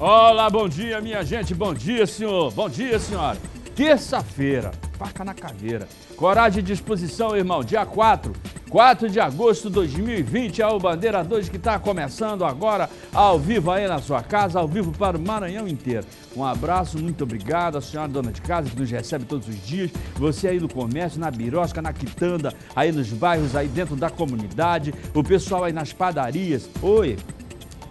Olá, bom dia, minha gente. Bom dia, senhor. Bom dia, senhora. Terça-feira, faca na caveira. Coragem e disposição, irmão. Dia 4, 4 de agosto de 2020, é o Bandeira 2 que está começando agora, ao vivo aí na sua casa, ao vivo para o Maranhão inteiro. Um abraço, muito obrigado a senhora dona de casa que nos recebe todos os dias. Você aí no comércio, na birosca, na quitanda, aí nos bairros, aí dentro da comunidade. O pessoal aí nas padarias. Oi,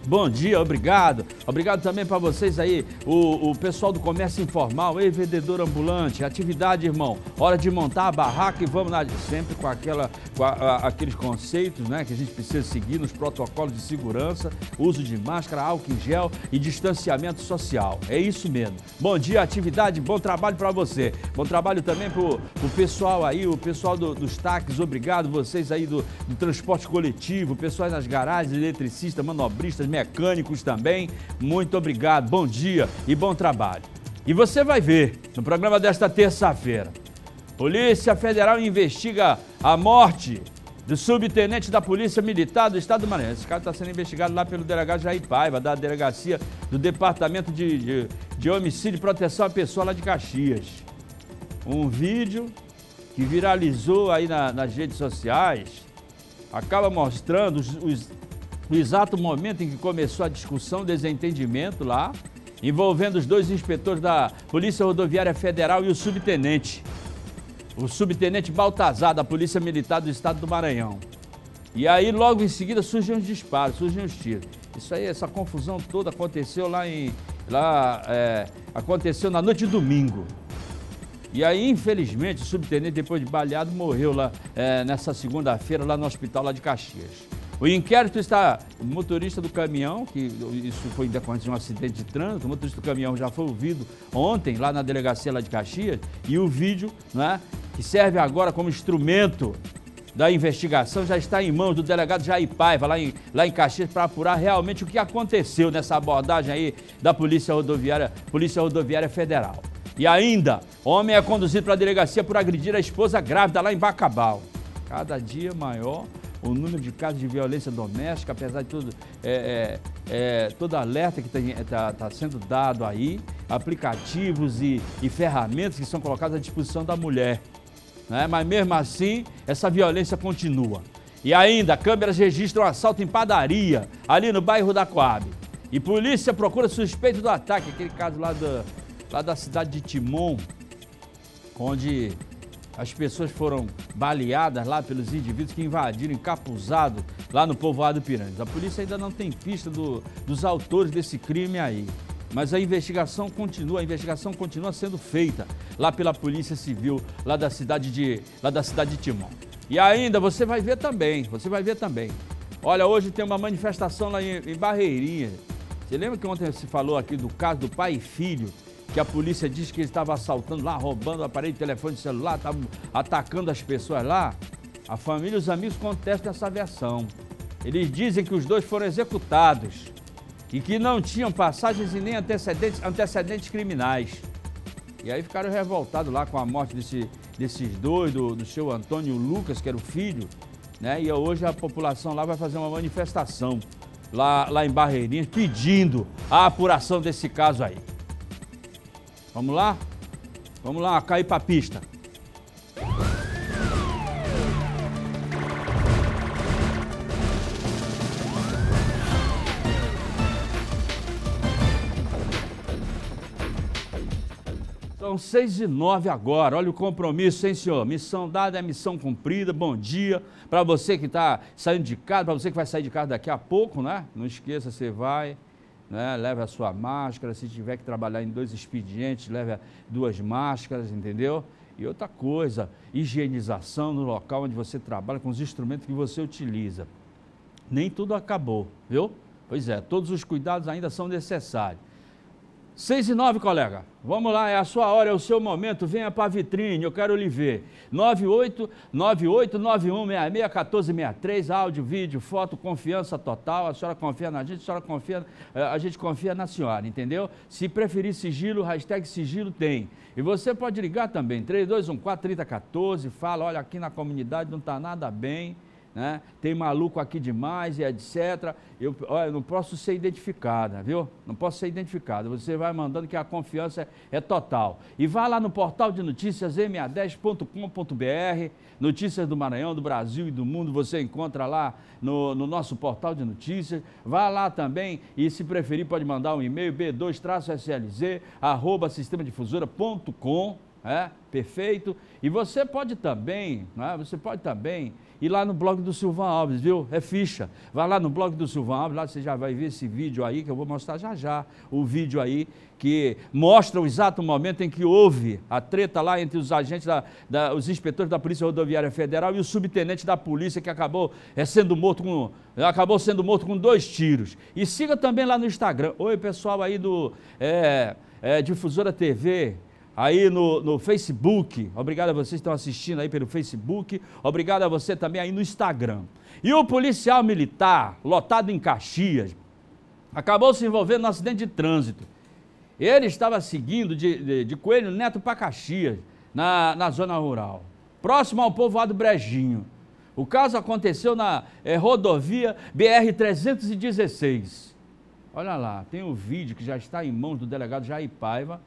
Bom dia, obrigado. Obrigado também para vocês aí, o, o, pessoal do comércio informal, e vendedor ambulante, atividade, irmão. Hora de montar a barraca e vamos na... Sempre com, aquela, com a, a, aqueles conceitos né, que a gente precisa seguir nos protocolos de segurança, uso de máscara, álcool em gel e distanciamento social. É isso mesmo. Bom dia, atividade, bom trabalho para você. Bom trabalho também para o pessoal aí, o pessoal do, dos táxis, obrigado. Vocês aí do, do transporte coletivo, pessoal nas garagens, eletricistas, manobristas, mecânicos também. Muito obrigado, bom dia e bom trabalho. E você vai ver no programa desta terça-feira. Polícia Federal investiga a morte do subtenente da Polícia Militar do Estado do Maranhão. Esse cara está sendo investigado lá pelo delegado Jair Paiva, da delegacia do Departamento de, de, de Homicídio e Proteção à Pessoa lá de Caxias. Um vídeo que viralizou aí na, nas redes sociais acaba mostrando os, os no exato momento em que começou a discussão, desentendimento lá, envolvendo os dois inspetores da Polícia Rodoviária Federal e o subtenente. O subtenente Baltazar, da Polícia Militar do Estado do Maranhão. E aí, logo em seguida, surgem os disparos, surgem os tiros. Isso aí, essa confusão toda aconteceu lá em. Lá, é, aconteceu na noite de domingo. E aí, infelizmente, o subtenente, depois de baleado, morreu lá é, nessa segunda-feira, lá no hospital lá de Caxias. O inquérito está. O motorista do caminhão, que isso foi em decorrência de um acidente de trânsito, o motorista do caminhão já foi ouvido ontem lá na delegacia lá de Caxias, e o vídeo, né, que serve agora como instrumento da investigação já está em mãos do delegado Jair Paiva, lá em, lá em Caxias, para apurar realmente o que aconteceu nessa abordagem aí da Polícia Rodoviária, Polícia Rodoviária Federal. E ainda, homem é conduzido para a delegacia por agredir a esposa grávida lá em Bacabal. Cada dia maior o número de casos de violência doméstica, apesar de tudo, é, é, é, todo alerta que está tá sendo dado aí, aplicativos e, e ferramentas que são colocadas à disposição da mulher. Né? Mas mesmo assim, essa violência continua. E ainda, câmeras registram assalto em padaria, ali no bairro da Coab. E polícia procura suspeito do ataque, aquele caso lá, do, lá da cidade de Timon, onde as pessoas foram baleadas lá pelos indivíduos que invadiram encapuzado lá no povoado Piranhas. A polícia ainda não tem pista do, dos autores desse crime aí. Mas a investigação continua, a investigação continua sendo feita lá pela Polícia Civil, lá da cidade de, lá da cidade de Timon. E ainda você vai ver também, você vai ver também. Olha, hoje tem uma manifestação lá em, em Barreirinha. Você lembra que ontem se falou aqui do caso do pai e filho que a polícia disse que ele estava assaltando lá, roubando o aparelho de telefone celular, estava atacando as pessoas lá. A família e os amigos contestam essa versão. Eles dizem que os dois foram executados e que não tinham passagens e nem antecedentes, antecedentes criminais. E aí ficaram revoltados lá com a morte desse, desses dois, do, do seu Antônio Lucas, que era o filho, né? E hoje a população lá vai fazer uma manifestação lá, lá em Barreirinhas pedindo a apuração desse caso aí. Vamos lá? Vamos lá, cair pra pista. São seis e nove agora. Olha o compromisso, hein, senhor? Missão dada é missão cumprida. Bom dia para você que está saindo de casa, para você que vai sair de casa daqui a pouco, né? Não esqueça, você vai né? leve a sua máscara, se tiver que trabalhar em dois expedientes, leve duas máscaras, entendeu? E outra coisa, higienização no local onde você trabalha, com os instrumentos que você utiliza. Nem tudo acabou, viu? Pois é, todos os cuidados ainda são necessários. 6 e 9, colega. Vamos lá, é a sua hora, é o seu momento. Venha para a vitrine, eu quero lhe ver. 98 98 9166 áudio, vídeo, foto, confiança total. A senhora confia na gente, a senhora confia, eh, a gente confia na senhora, entendeu? Se preferir sigilo, hashtag sigilo tem. E você pode ligar também, 3214-3014, fala, olha, aqui na comunidade não está nada bem né? Tem maluco aqui demais e etc. Eu, olha, não posso ser identificada, viu? Não posso ser identificada. Você vai mandando que a confiança é, é total. E vá lá no portal de notícias ma10.com.br, notícias do Maranhão, do Brasil e do mundo, você encontra lá no, no nosso portal de notícias. Vá lá também e se preferir pode mandar um e-mail b2-slz arroba é, perfeito. E você pode também, né? Você pode também e lá no blog do Silvan Alves, viu? É ficha. Vai lá no blog do Silvan Alves, lá você já vai ver esse vídeo aí, que eu vou mostrar já já. O vídeo aí que mostra o exato momento em que houve a treta lá entre os agentes, da, da, os inspetores da Polícia Rodoviária Federal e o subtenente da polícia que acabou é, sendo morto com acabou sendo morto com dois tiros. E siga também lá no Instagram. Oi pessoal aí do é, é, Difusora TV aí no, no Facebook. Obrigado a vocês que estão assistindo aí pelo Facebook. Obrigado a você também aí no Instagram. E o policial militar, lotado em Caxias, acabou se envolvendo num acidente de trânsito. Ele estava seguindo de, de, de Coelho Neto para Caxias, na, na zona rural, próximo ao povoado Brejinho. O caso aconteceu na eh, rodovia BR-316. Olha lá, tem o um vídeo que já está em mãos do delegado Jair Paiva,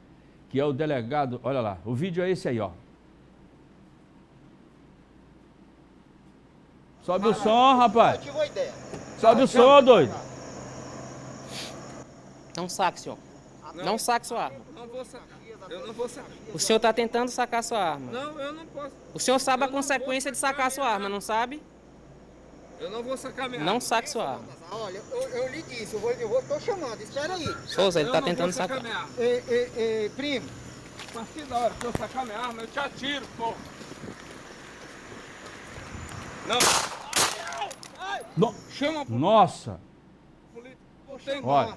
que é o delegado. Olha lá, o vídeo é esse aí, ó. Sobe o som, rapaz. Sobe o som, doido. Não saque, senhor. Ah, não, não saque sua arma. Não vou sacar. Eu não vou sacar. O senhor está tentando sacar sua arma. Não, eu não posso. O senhor sabe a consequência de sacar sua arma, não sabe? Eu não vou sacar minha não arma. Não saque sua arma. Olha, eu, eu lhe disse, eu vou, eu vou, tô chamando, espera aí. Souza, ele eu tá tentando sacar. sacar. Ei, ei, ei, primo, mas que da hora que eu sacar minha arma, eu te atiro, pô. Não. Ai, ai. No... Chama por... Nossa. Tem Olha.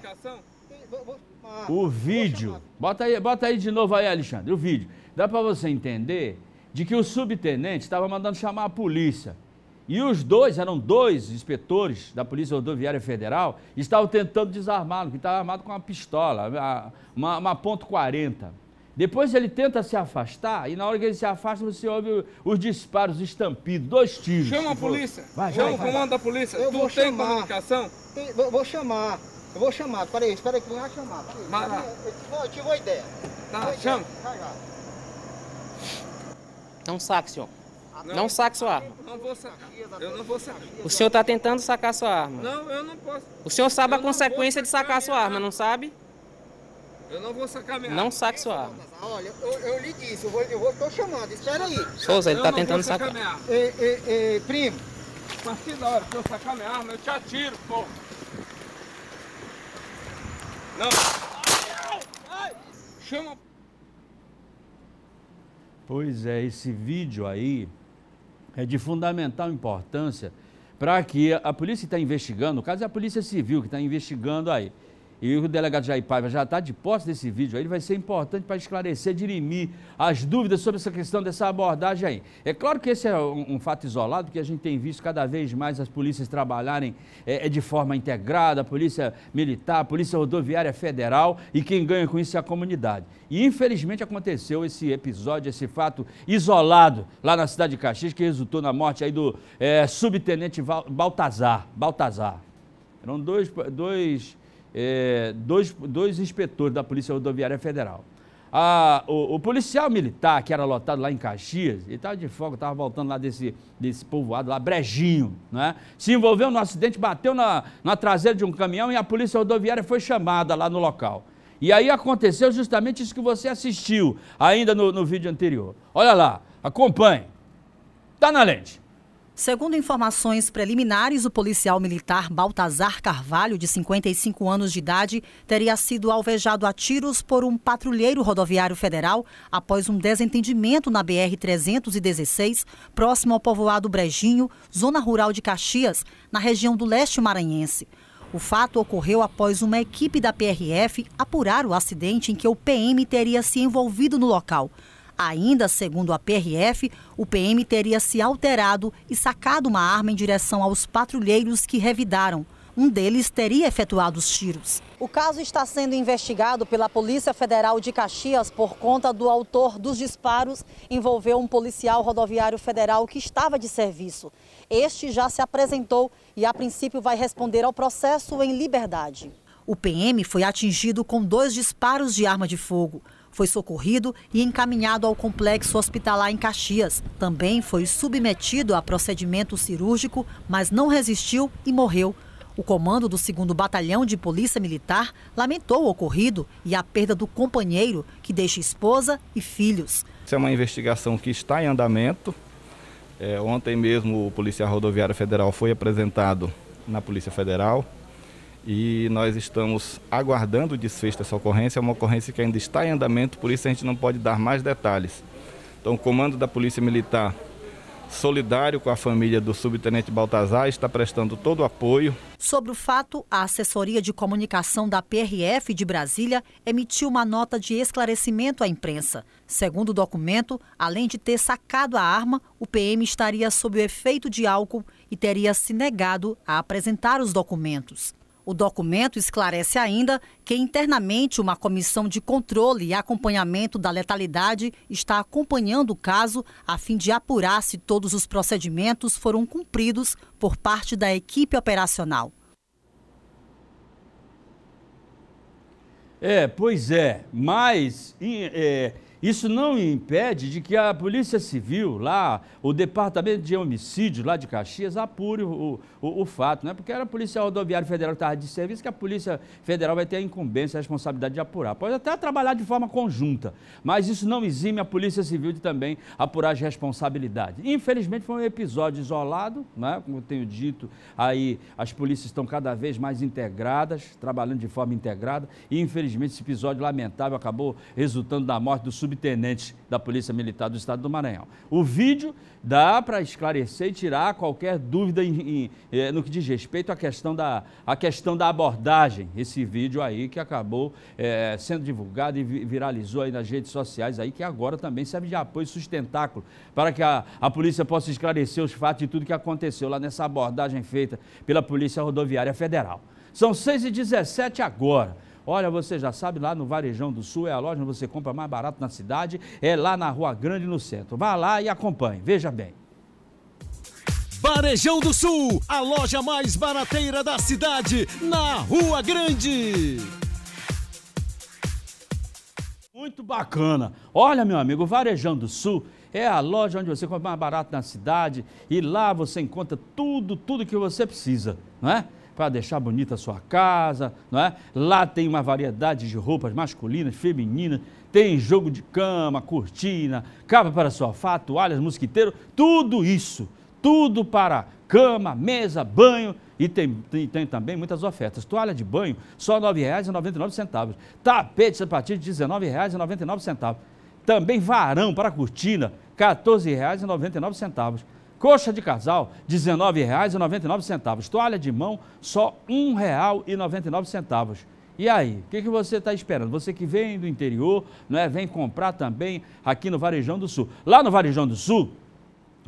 Ah, o vídeo. Bota aí, bota aí de novo aí, Alexandre, o vídeo. Dá para você entender de que o subtenente estava mandando chamar a polícia. E os dois, eram dois inspetores da Polícia Rodoviária Federal, estavam tentando desarmá-lo, que estava armado com uma pistola, uma, uma ponto .40. Depois ele tenta se afastar, e na hora que ele se afasta, você ouve os disparos, estampidos, dois tiros. Chama a polícia. Vai, Chama vai, o comando da polícia. Eu tu vou tem chamar. comunicação? Eu vou, chamar. Eu vou chamar. aí, espera aí que tá, eu vou chamar. Mas, peraí, eu, eu tive uma ideia. Tá, chama. Ideia. Vai, vai. Não é saque, senhor. Não, não saque sua arma. Não vou sacar. Eu não vou sacar. O senhor está tentando sacar sua arma. Não, eu não posso. O senhor sabe eu a consequência de sacar sua arma, arma, não sabe? Eu não vou sacar minha arma. Não saque sua arma. Olha, eu, eu lhe disse, eu vou, eu chamando, espera aí. Souza, ele está tentando sacar. sacar. Ei, ei, ei, primo, a partir da hora que eu sacar minha arma, eu te atiro, pô. Não. ai, chama. Pois é, esse vídeo aí é de fundamental importância para que a polícia que está investigando, no caso é a Polícia Civil que está investigando aí, e o delegado Jair Paiva já está de posse desse vídeo aí, ele vai ser importante para esclarecer, dirimir as dúvidas sobre essa questão dessa abordagem aí. É claro que esse é um, um fato isolado, que a gente tem visto cada vez mais as polícias trabalharem é, é, de forma integrada, a polícia militar, a polícia rodoviária federal, e quem ganha com isso é a comunidade. E infelizmente aconteceu esse episódio, esse fato isolado lá na cidade de Caxias, que resultou na morte aí do é, subtenente Baltazar. Baltazar. Eram dois, dois é, dois, dois inspetores da Polícia Rodoviária Federal. o, o, policial militar que era lotado lá em Caxias, ele estava de fogo, estava voltando lá desse, desse povoado, lá Brejinho, né? Se envolveu no acidente, bateu na, na traseira de um caminhão e a polícia rodoviária foi chamada lá no local. E aí aconteceu justamente isso que você assistiu ainda no, no vídeo anterior. Olha lá, acompanhe. Tá na lente. Segundo informações preliminares, o policial militar Baltazar Carvalho, de 55 anos de idade, teria sido alvejado a tiros por um patrulheiro rodoviário federal após um desentendimento na BR-316, próximo ao povoado Brejinho, zona rural de Caxias, na região do leste maranhense. O fato ocorreu após uma equipe da PRF apurar o acidente em que o PM teria se envolvido no local. Ainda segundo a PRF, o PM teria se alterado e sacado uma arma em direção aos patrulheiros que revidaram. Um deles teria efetuado os tiros. O caso está sendo investigado pela Polícia Federal de Caxias por conta do autor dos disparos envolveu um policial rodoviário federal que estava de serviço. Este já se apresentou e, a princípio, vai responder ao processo em liberdade. O PM foi atingido com dois disparos de arma de fogo. Foi socorrido e encaminhado ao complexo hospitalar em Caxias. Também foi submetido a procedimento cirúrgico, mas não resistiu e morreu. O comando do 2 Batalhão de Polícia Militar lamentou o ocorrido e a perda do companheiro, que deixa esposa e filhos. Isso é uma investigação que está em andamento. É, ontem mesmo o Polícia Rodoviária Federal foi apresentado na Polícia Federal e nós estamos aguardando o desfecho dessa ocorrência. É uma ocorrência que ainda está em andamento, por isso a gente não pode dar mais detalhes. Então, o comando da Polícia Militar, solidário com a família do subtenente Baltazar, está prestando todo o apoio. Sobre o fato, a assessoria de comunicação da PRF de Brasília emitiu uma nota de esclarecimento à imprensa. Segundo o documento, além de ter sacado a arma, o PM estaria sob o efeito de álcool e teria se negado a apresentar os documentos. O documento esclarece ainda que internamente uma comissão de controle e acompanhamento da letalidade está acompanhando o caso a fim de apurar se todos os procedimentos foram cumpridos por parte da equipe operacional. É, pois é, mas. É isso não impede de que a Polícia Civil lá, o Departamento de Homicídio lá de Caxias, apure o, o, o fato, é? Porque era a Polícia Rodoviária Federal que estava de serviço, que a Polícia Federal vai ter a incumbência, a responsabilidade de apurar. Pode até trabalhar de forma conjunta, mas isso não exime a Polícia Civil de também apurar as responsabilidades. Infelizmente foi um episódio isolado, é? Como eu tenho dito, aí as polícias estão cada vez mais integradas, trabalhando de forma integrada, e infelizmente esse episódio lamentável acabou resultando na morte do sub subtenente da Polícia Militar do Estado do Maranhão. O vídeo dá para esclarecer e tirar qualquer dúvida em, em, eh, no que diz respeito à questão da, à questão da abordagem. Esse vídeo aí que acabou é, sendo divulgado e viralizou aí nas redes sociais, aí que agora também serve de apoio e sustentáculo para que a, a polícia possa esclarecer os fatos de tudo que aconteceu lá nessa abordagem feita pela Polícia Rodoviária Federal. São 6h17 agora. Olha, você já sabe, lá no Varejão do Sul é a loja onde você compra mais barato na cidade, é lá na Rua Grande, no centro. Vá lá e acompanhe, veja bem. Varejão do Sul, a loja mais barateira da cidade, na Rua Grande. Muito bacana. Olha, meu amigo, Varejão do Sul é a loja onde você compra mais barato na cidade e lá você encontra tudo, tudo que você precisa, não é? para deixar bonita a sua casa, não é? Lá tem uma variedade de roupas masculinas, femininas, tem jogo de cama, cortina, capa para sofá, toalhas, mosquiteiro, tudo isso, tudo para cama, mesa, banho e tem, tem, tem também muitas ofertas. Toalha de banho, só R$ 9,99. Tapetes a partir de R$ 19,99. Também varão para cortina, R$ 14,99. Coxa de casal, R$ 19,99. Toalha de mão, só R$ 1,99. E aí, o que, que você está esperando? Você que vem do interior, não é? vem comprar também aqui no Varejão do Sul. Lá no Varejão do Sul,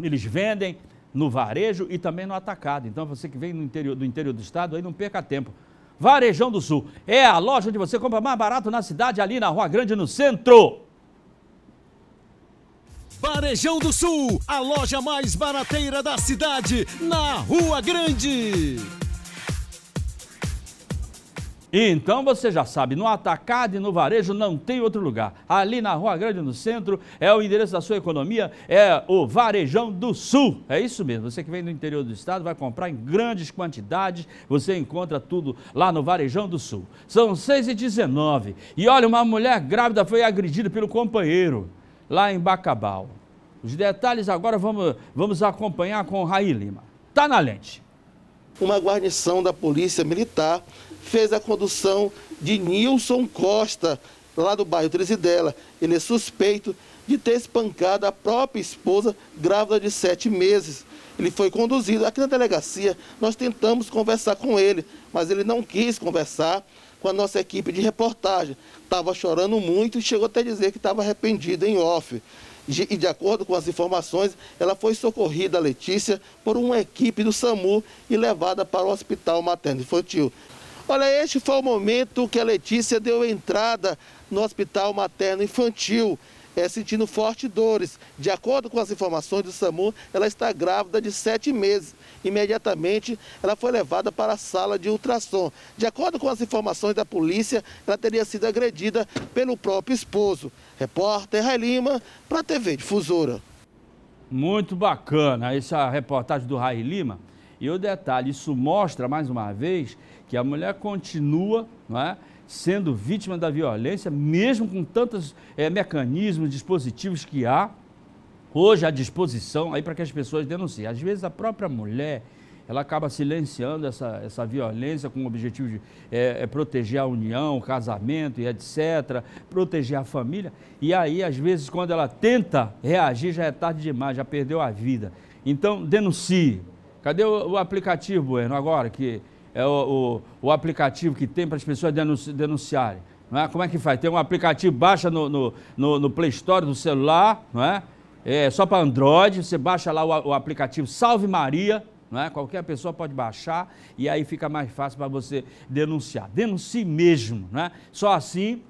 eles vendem no varejo e também no atacado. Então, você que vem do interior do, interior do estado, aí não perca tempo. Varejão do Sul é a loja onde você compra mais barato na cidade, ali na Rua Grande, no centro. Varejão do Sul, a loja mais barateira da cidade, na Rua Grande. Então você já sabe, no atacado e no varejo não tem outro lugar. Ali na Rua Grande, no centro, é o endereço da sua economia, é o Varejão do Sul. É isso mesmo. Você que vem do interior do estado vai comprar em grandes quantidades. Você encontra tudo lá no Varejão do Sul. São 6h19. E olha, uma mulher grávida foi agredida pelo companheiro lá em Bacabal. Os detalhes agora vamos, vamos acompanhar com o Raí Lima. Tá na lente. Uma guarnição da Polícia Militar fez a condução de Nilson Costa, lá do bairro Tresidela. Ele é suspeito de ter espancado a própria esposa, grávida de sete meses. Ele foi conduzido aqui na delegacia. Nós tentamos conversar com ele, mas ele não quis conversar com a nossa equipe de reportagem. Estava chorando muito e chegou até a dizer que estava arrependida em off. E de acordo com as informações, ela foi socorrida, Letícia, por uma equipe do SAMU e levada para o Hospital Materno Infantil. Olha, este foi o momento que a Letícia deu entrada no Hospital Materno Infantil. É, sentindo fortes dores. De acordo com as informações do SAMU, ela está grávida de sete meses imediatamente ela foi levada para a sala de ultrassom. De acordo com as informações da polícia, ela teria sido agredida pelo próprio esposo. Repórter Rai Lima, para a TV Difusora. Muito bacana essa reportagem do Rai Lima. E o detalhe, isso mostra mais uma vez que a mulher continua não é, sendo vítima da violência, mesmo com tantos é, mecanismos, dispositivos que há hoje à disposição aí para que as pessoas denunciem. Às vezes a própria mulher ela acaba silenciando essa, essa violência com o objetivo de é, é proteger a união, o casamento e etc., proteger a família. E aí, às vezes, quando ela tenta reagir, já é tarde demais, já perdeu a vida. Então, denuncie. Cadê o, o aplicativo, Bueno, agora, que é o, o, o aplicativo que tem para as pessoas denunci, denunciarem? Não é? Como é que faz? Tem um aplicativo, baixa no, no, no, no Play Store do celular, não é? é, só para Android, você baixa lá o, o, aplicativo Salve Maria, né? qualquer pessoa pode baixar e aí fica mais fácil para você denunciar. Denuncie mesmo, né? só assim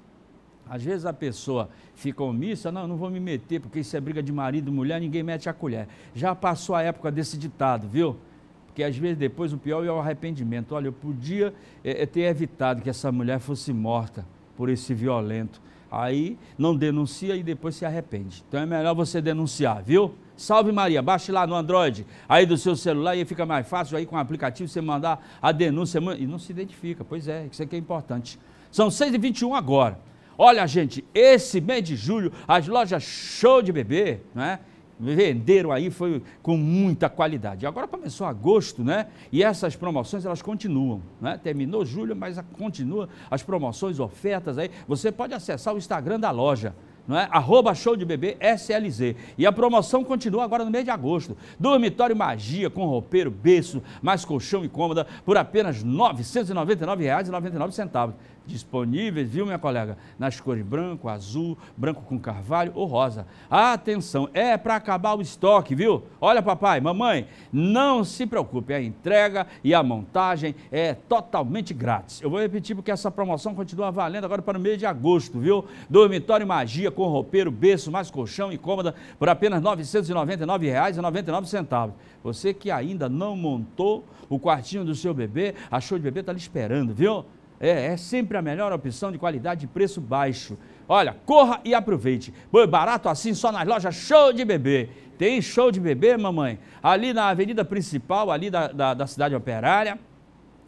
às vezes a pessoa fica omissa, não, não vou me meter, porque isso é briga de marido e mulher, ninguém mete a colher. Já passou a época desse ditado, viu? Porque às vezes depois o pior é o arrependimento. Olha, eu podia é, é ter evitado que essa mulher fosse morta por esse violento. Aí não denuncia e depois se arrepende. Então é melhor você denunciar, viu? Salve Maria, baixe lá no Android, aí do seu celular, e fica mais fácil aí com o aplicativo você mandar a denúncia e não se identifica. Pois é, isso aqui é importante. São 6h21 agora. Olha, gente, esse mês de julho, as lojas show de bebê, não é venderam aí foi com muita qualidade. Agora começou agosto, né? E essas promoções elas continuam, né? Terminou julho, mas continua as promoções, ofertas aí. Você pode acessar o Instagram da loja. Não é? Arroba show de bebê SLZ. E a promoção continua agora no mês de agosto. Dormitório Magia com roupeiro, berço, mais colchão e cômoda por apenas R$ 999,99 disponíveis, viu, minha colega? Nas cores branco, azul, branco com carvalho ou rosa. Atenção, é para acabar o estoque, viu? Olha, papai, mamãe, não se preocupe, a entrega e a montagem é totalmente grátis. Eu vou repetir porque essa promoção continua valendo agora para o mês de agosto, viu? Dormitório Magia com roupeiro, berço, mais colchão e cômoda por apenas R$ 999,99. Você que ainda não montou o quartinho do seu bebê, achou de bebê, está ali esperando, viu? É, é sempre a melhor opção de qualidade e preço baixo. Olha, corra e aproveite. Boi é barato assim só nas lojas Show de Bebê. Tem show de bebê, mamãe? Ali na avenida principal, ali da, da, da cidade operária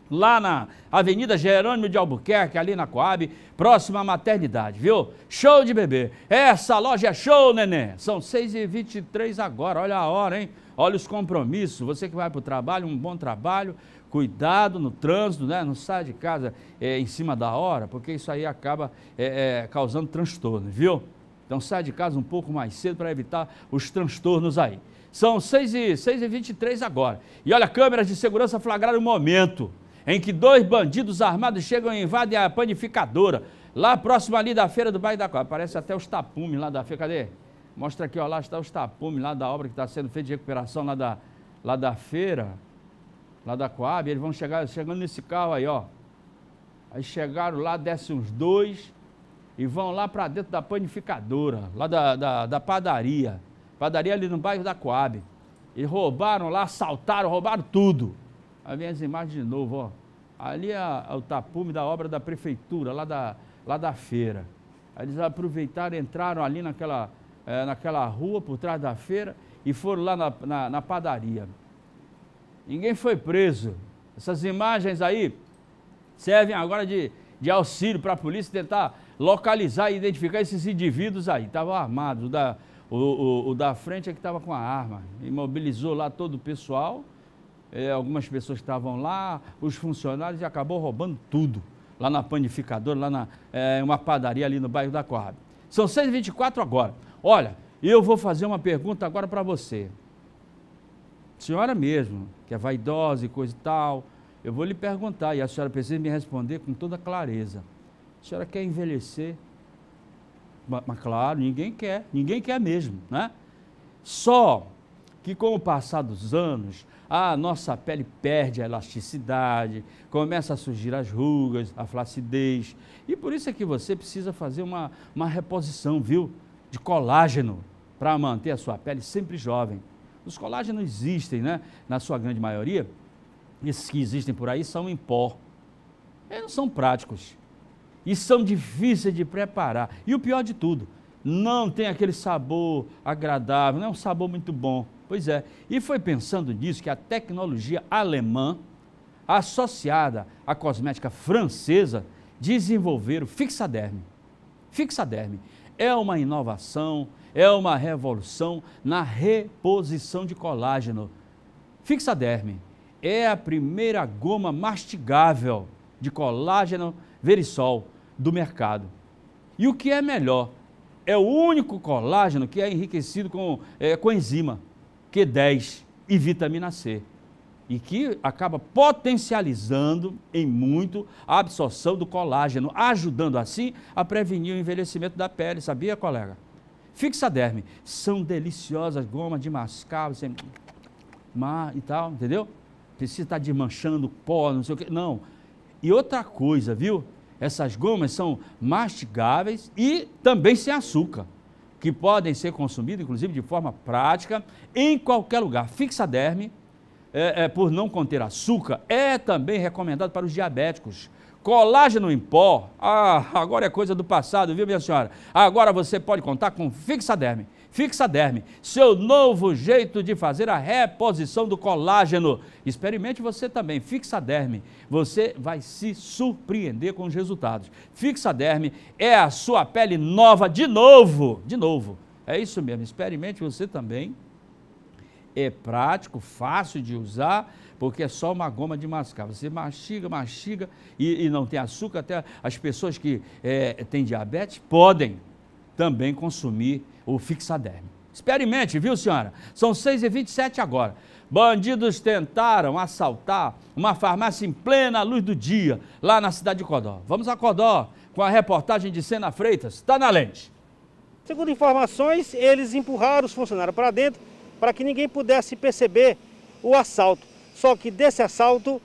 lá na Avenida Jerônimo de Albuquerque, ali na Coab, próxima à maternidade, viu? Show de bebê. Essa loja é show, neném. São 6h23 agora, olha a hora, hein? Olha os compromissos. Você que vai para o trabalho, um bom trabalho cuidado no trânsito, né? não sai de casa é, em cima da hora, porque isso aí acaba é, é, causando transtorno, viu? Então sai de casa um pouco mais cedo para evitar os transtornos aí. São 6h23 agora. E olha, câmeras de segurança flagraram o momento em que dois bandidos armados chegam e invadem a panificadora, lá próximo ali da feira do bairro da Copa. Aparece até os tapumes lá da feira. Cadê? Mostra aqui, ó, lá está os tapumes lá da obra que está sendo feita de recuperação lá da, lá da feira lá da Coab, eles vão chegar, chegando nesse carro aí, ó. Aí chegaram lá, descem uns dois e vão lá para dentro da panificadora, lá da, da, da, padaria. Padaria ali no bairro da Coab. E roubaram lá, assaltaram, roubaram tudo. Aí vem as imagens de novo, ó. Ali é, é o tapume da obra da prefeitura, lá da, lá da feira. Aí eles aproveitaram, entraram ali naquela, é, naquela rua, por trás da feira, e foram lá na, na, na padaria. Ninguém foi preso. Essas imagens aí servem agora de, de auxílio para a polícia tentar localizar e identificar esses indivíduos aí. Estavam armados. O da, o, o, o da frente é que estava com a arma. Imobilizou lá todo o pessoal. É, algumas pessoas estavam lá, os funcionários, e acabou roubando tudo. Lá na panificadora, lá na é, uma padaria ali no bairro da Coab. São 124 agora. Olha, eu vou fazer uma pergunta agora para você senhora mesmo, que é vaidosa e coisa e tal, eu vou lhe perguntar e a senhora precisa me responder com toda clareza. A senhora quer envelhecer? Mas, mas claro, ninguém quer, ninguém quer mesmo, né? Só que com o passar dos anos, a nossa pele perde a elasticidade, começa a surgir as rugas, a flacidez. E por isso é que você precisa fazer uma, uma reposição, viu? De colágeno para manter a sua pele sempre jovem. Os colágenos existem, né? Na sua grande maioria, esses que existem por aí são em pó. Eles não são práticos. E são difíceis de preparar. E o pior de tudo, não tem aquele sabor agradável, não é um sabor muito bom. Pois é. E foi pensando nisso que a tecnologia alemã, associada à cosmética francesa, desenvolveram o fixaderme. Fixaderme é uma inovação é uma revolução na reposição de colágeno. Fixaderme é a primeira goma mastigável de colágeno verisol do mercado. E o que é melhor, é o único colágeno que é enriquecido com é, eh, coenzima Q10 e vitamina C e que acaba potencializando em muito a absorção do colágeno, ajudando assim a prevenir o envelhecimento da pele, sabia, colega? Fixaderme. São deliciosas gomas de mascar, você mar e tal, entendeu? Precisa estar desmanchando pó, não sei o que. Não. E outra coisa, viu? Essas gomas são mastigáveis e também sem açúcar, que podem ser consumidas, inclusive, de forma prática, em qualquer lugar. Fixaderme, é, é, por não conter açúcar, é também recomendado para os diabéticos Colágeno em pó, ah, agora é coisa do passado, viu, minha senhora? Agora você pode contar com Fixaderme. Fixaderme, seu novo jeito de fazer a reposição do colágeno. Experimente você também, Fixaderme. Você vai se surpreender com os resultados. Fixaderme é a sua pele nova de novo, de novo. É isso mesmo, experimente você também. É prático, fácil de usar porque é só uma goma de mascar. Você mastiga, mastiga e, e não tem açúcar. Até as pessoas que é, têm diabetes podem também consumir o fixaderme. Experimente, viu, senhora? São 6h27 agora. Bandidos tentaram assaltar uma farmácia em plena luz do dia, lá na cidade de Codó. Vamos a Codó com a reportagem de Sena Freitas. Está na lente. Segundo informações, eles empurraram os funcionários para dentro para que ninguém pudesse perceber o assalto. Só que desse assalto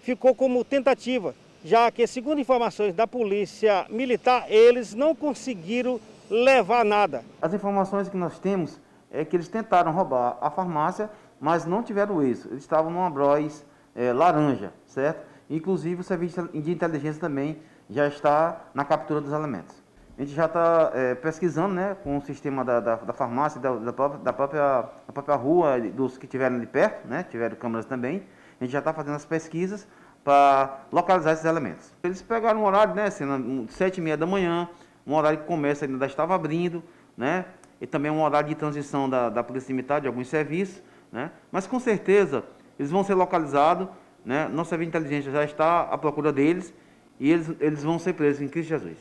ficou como tentativa, já que, segundo informações da polícia militar, eles não conseguiram levar nada. As informações que nós temos é que eles tentaram roubar a farmácia, mas não tiveram isso. Eles estavam numa Bros é, laranja, certo? Inclusive o serviço de inteligência também já está na captura dos elementos a gente já está é, pesquisando né, com o sistema da, da, da farmácia, da, da, própria, da, própria, da própria rua, dos que tiveram ali perto, né, tiveram câmeras também. A gente já está fazendo as pesquisas para localizar esses elementos. Eles pegaram um horário, né, assim, sete e meia da manhã, um horário que começa ainda estava abrindo, né, e também um horário de transição da, da polícia militar, de alguns serviços, né, mas com certeza eles vão ser localizados, né, nossa serviço inteligência já está à procura deles, e eles, eles vão ser presos em Cristo Jesus.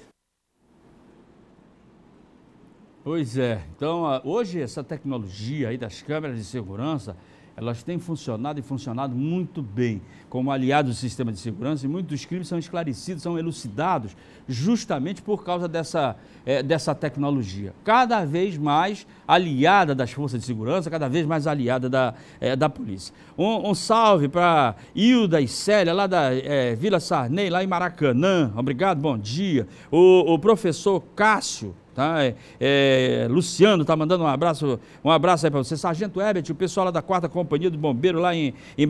Pois é. Então, ah, hoje essa tecnologia aí das câmeras de segurança, elas têm funcionado e funcionado muito bem como aliado do sistema de segurança e muitos dos crimes são esclarecidos, são elucidados justamente por causa dessa, é, dessa tecnologia. Cada vez mais aliada das forças de segurança, cada vez mais aliada da, é, da polícia. Um, um salve para Hilda e Célia, lá da é, Vila Sarney, lá em Maracanã. Obrigado, bom dia. O, o professor Cássio Tá? É, é, Luciano está mandando um abraço, um abraço aí para você. Sargento Herbert, o pessoal lá da quarta companhia do bombeiro lá em, em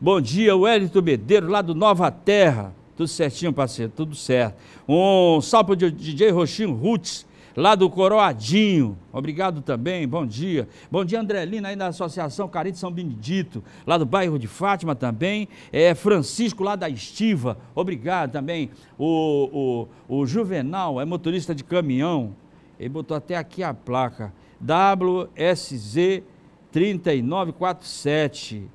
Bom dia, Wellington Medeiro, lá do Nova Terra. Tudo certinho, parceiro, tudo certo. Um salve de DJ Roxinho Roots, lá do Coroadinho. Obrigado também, bom dia. Bom dia, Andrelina, aí da Associação Carite São Benedito, lá do bairro de Fátima também. É, Francisco, lá da Estiva, obrigado também. O, o, o Juvenal é motorista de caminhão, ele botou até aqui a placa, WSZ 3947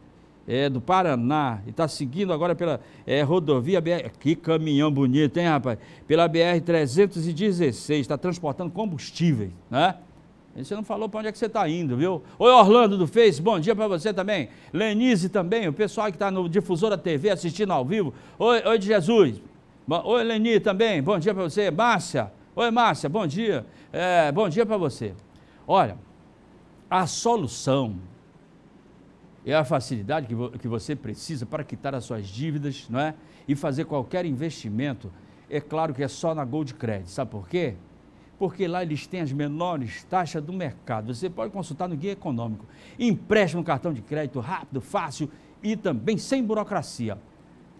é, do Paraná e está seguindo agora pela é, rodovia BR. Que caminhão bonito, hein, rapaz? Pela BR-316, está transportando combustível, né? você não falou para onde é que você está indo, viu? Oi, Orlando do Face, bom dia para você também. Lenise também, o pessoal que está no Difusora TV assistindo ao vivo. Oi, oi de Jesus. Oi, Leni também, bom dia para você. Márcia, oi, Márcia, bom dia. É, bom dia para você. Olha, a solução é a facilidade que, vo que você precisa para quitar as suas dívidas, não é? E fazer qualquer investimento. É claro que é só na Gold Credit, sabe por quê? Porque lá eles têm as menores taxas do mercado. Você pode consultar no guia econômico. Empréstimo cartão de crédito rápido, fácil e também sem burocracia.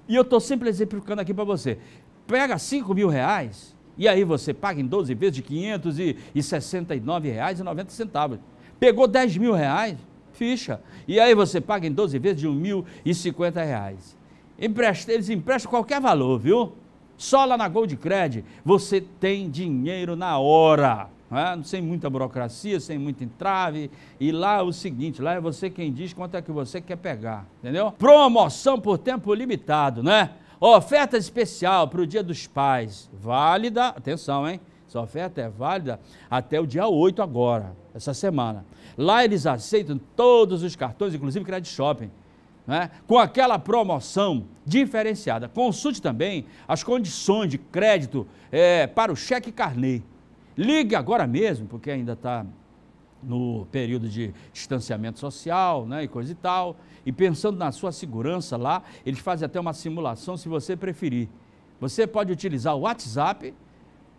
E eu estou sempre exemplificando aqui para você. Pega 5 mil reais e aí você paga em 12 vezes de R$ 569,90. Pegou 10 mil reais, ficha. E aí você paga em 12 vezes de R$ 1.050. Reais. Empresta, eles emprestam qualquer valor, viu? Só lá na Gold Credit, você tem dinheiro na hora. Né? Sem muita burocracia, sem muito entrave. E lá é o seguinte: lá é você quem diz quanto é que você quer pegar. Entendeu? Promoção por tempo limitado, né? Oferta especial para o Dia dos Pais. Válida, atenção, hein? Sua oferta é válida até o dia 8 agora, essa semana. Lá eles aceitam todos os cartões, inclusive crédito shopping. Né? Com aquela promoção diferenciada. Consulte também as condições de crédito é, para o cheque carnê. Ligue agora mesmo, porque ainda está no período de distanciamento social né, e coisa e tal. E pensando na sua segurança lá, eles fazem até uma simulação se você preferir. Você pode utilizar o WhatsApp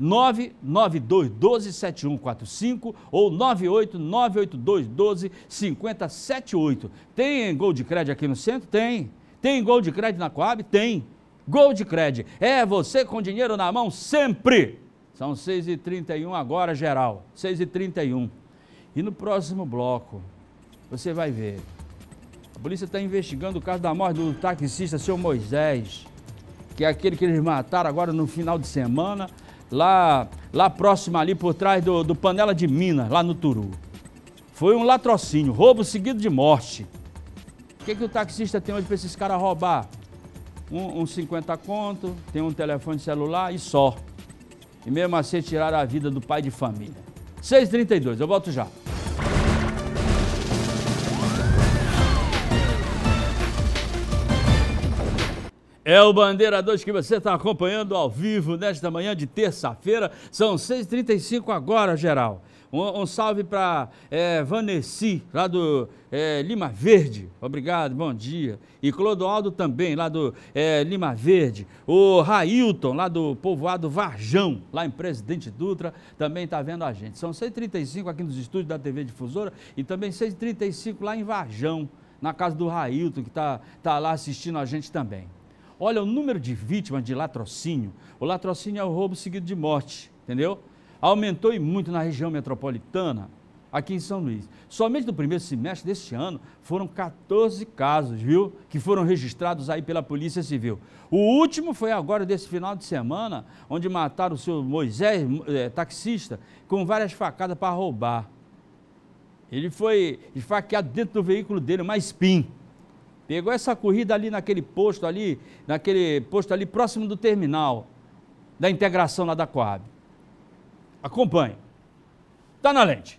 992127145 ou 98982125078. Tem Gold Credit aqui no centro? Tem. Tem Gold Credit na Coab? Tem. Gold Credit. É você com dinheiro na mão sempre. São 6h31 agora, geral. 6h31. E no próximo bloco, você vai ver. A polícia está investigando o caso da morte do taxista, seu Moisés, que é aquele que eles mataram agora no final de semana lá, lá próximo ali, por trás do, do Panela de Minas, lá no Turu. Foi um latrocínio, roubo seguido de morte. O que, que o taxista tem hoje para esses caras roubar? Um, um 50 conto, tem um telefone celular e só. E mesmo assim tiraram a vida do pai de família. 6h32, eu volto já. É o Bandeira 2 que você está acompanhando ao vivo nesta manhã de terça-feira. São 6h35 agora, geral. Um, um salve para é, Vaneci, lá do é, Lima Verde. Obrigado, bom dia. E Clodoaldo também, lá do é, Lima Verde. O Railton, lá do povoado Varjão, lá em Presidente Dutra, também está vendo a gente. São 6h35 aqui nos estúdios da TV Difusora e também 6h35 lá em Varjão, na casa do Railton, que está tá lá assistindo a gente também. Olha o número de vítimas de latrocínio. O latrocínio é o roubo seguido de morte, entendeu? Aumentou e muito na região metropolitana, aqui em São Luís. Somente no primeiro semestre deste ano foram 14 casos, viu? Que foram registrados aí pela Polícia Civil. O último foi agora desse final de semana, onde mataram o seu Moisés, é, taxista, com várias facadas para roubar. Ele foi esfaqueado dentro do veículo dele, uma espinha pego. Essa corrida ali naquele posto ali, naquele posto ali próximo do terminal da integração lá da Coab. Acompanhe. Tá na lente.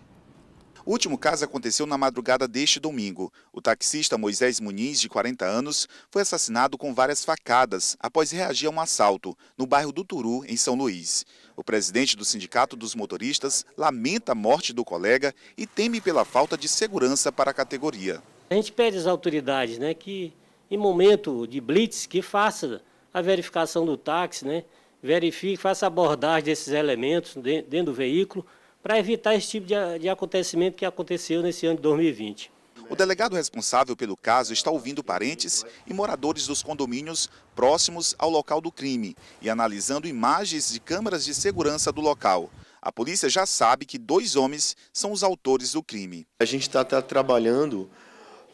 O último caso aconteceu na madrugada deste domingo. O taxista Moisés Muniz, de 40 anos, foi assassinado com várias facadas após reagir a um assalto no bairro do Turu, em São Luís. O presidente do Sindicato dos Motoristas lamenta a morte do colega e teme pela falta de segurança para a categoria. A gente pede às autoridades né, que, em momento de blitz, que faça a verificação do táxi, né, verifique, faça abordagem desses elementos dentro do veículo, para evitar esse tipo de, de acontecimento que aconteceu nesse ano de 2020. O delegado responsável pelo caso está ouvindo parentes e moradores dos condomínios próximos ao local do crime e analisando imagens de câmeras de segurança do local. A polícia já sabe que dois homens são os autores do crime. A gente está tá trabalhando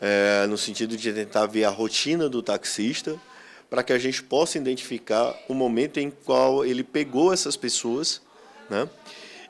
é, no sentido de tentar ver a rotina do taxista, para que a gente possa identificar o momento em qual ele pegou essas pessoas, né?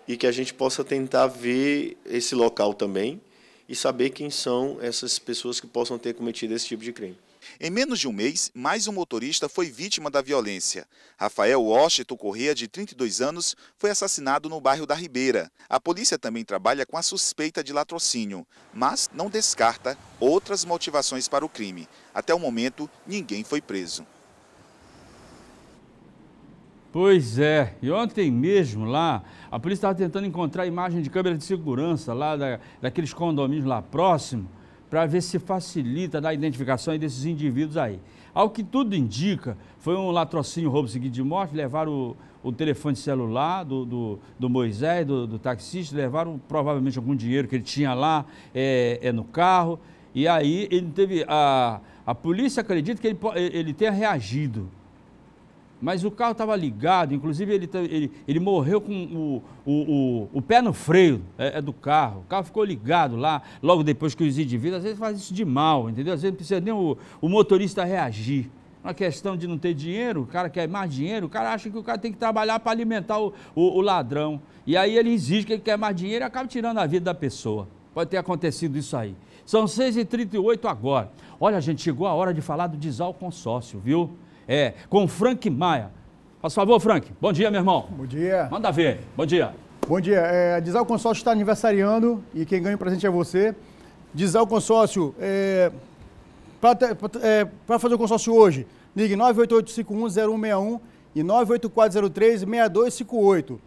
E que a gente possa tentar ver esse local também e saber quem são essas pessoas que possam ter cometido esse tipo de crime. Em menos de um mês, mais um motorista foi vítima da violência. Rafael Washington Correa, de 32 anos, foi assassinado no bairro da Ribeira. A polícia também trabalha com a suspeita de latrocínio, mas não descarta outras motivações para o crime. Até o momento, ninguém foi preso. Pois é, e ontem mesmo lá, a polícia estava tentando encontrar imagem de câmera de segurança lá da, daqueles condomínios lá próximo para ver se facilita na identificação desses indivíduos aí. Ao que tudo indica, foi um latrocínio, roubo seguido de morte, levaram o, o telefone celular do, do, do Moisés, do, do, taxista, levaram provavelmente algum dinheiro que ele tinha lá é, é no carro. E aí ele teve. A, a polícia acredita que ele, ele tenha reagido mas o carro estava ligado, inclusive ele, ele, ele morreu com o, o, o, o pé no freio é, é, do carro. O carro ficou ligado lá, logo depois que os indivíduos, às vezes faz isso de mal, entendeu? Às vezes não precisa nem o, o motorista reagir. Uma questão de não ter dinheiro, o cara quer mais dinheiro, o cara acha que o cara tem que trabalhar para alimentar o, o, o ladrão. E aí ele exige que ele quer mais dinheiro e acaba tirando a vida da pessoa. Pode ter acontecido isso aí. São 6h38 agora. Olha, gente, chegou a hora de falar do Disal Consórcio, viu? É, com Frank Maia. Faz favor, Frank. Bom dia, meu irmão. Bom dia. Manda ver. Bom dia. Bom dia. É, Dizal Consórcio está aniversariando e quem ganha o presente é você. Dizal Consórcio, é, para é, fazer o consórcio hoje, ligue 988510161 e 98403-6258.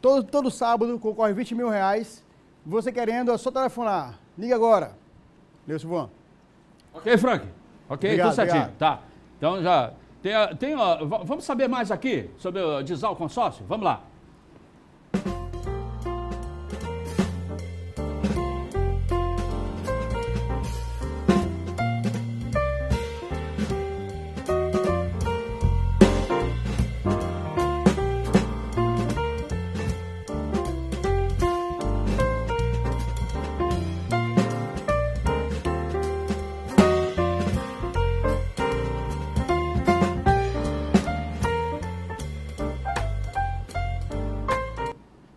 Todo, todo sábado concorre 20 mil reais. Você querendo, é só telefonar. Liga agora. Leu, Silvão. Ok, Frank. Ok, obrigado, tudo certinho. Obrigado. Tá. Então já tem, tem ó, vamos saber mais aqui sobre o dizal consórcio? Vamos lá.